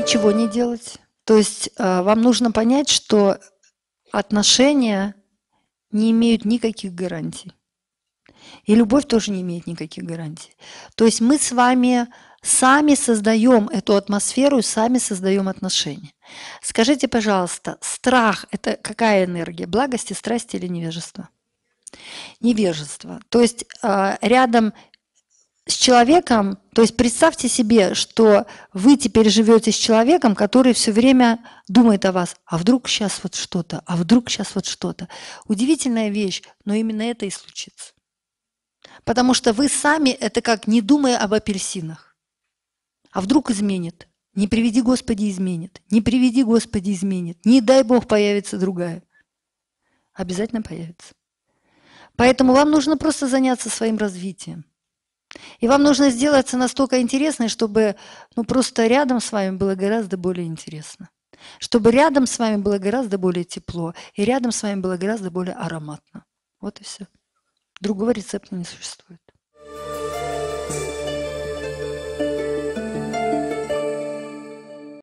Ничего не делать. То есть э, вам нужно понять, что отношения не имеют никаких гарантий. И любовь тоже не имеет никаких гарантий. То есть мы с вами сами создаем эту атмосферу и сами создаем отношения. Скажите, пожалуйста, страх – это какая энергия? Благости, страсти или невежество? Невежество. То есть э, рядом с человеком, то есть представьте себе, что вы теперь живете с человеком, который все время думает о вас, а вдруг сейчас вот что-то, а вдруг сейчас вот что-то. Удивительная вещь, но именно это и случится. Потому что вы сами это как не думая об апельсинах. А вдруг изменит? Не приведи Господи изменит. Не приведи Господи изменит. Не дай Бог появится другая. Обязательно появится. Поэтому вам нужно просто заняться своим развитием. И вам нужно сделаться настолько интересной, чтобы ну, просто рядом с вами было гораздо более интересно. Чтобы рядом с вами было гораздо более тепло, и рядом с вами было гораздо более ароматно. Вот и все. Другого рецепта не существует.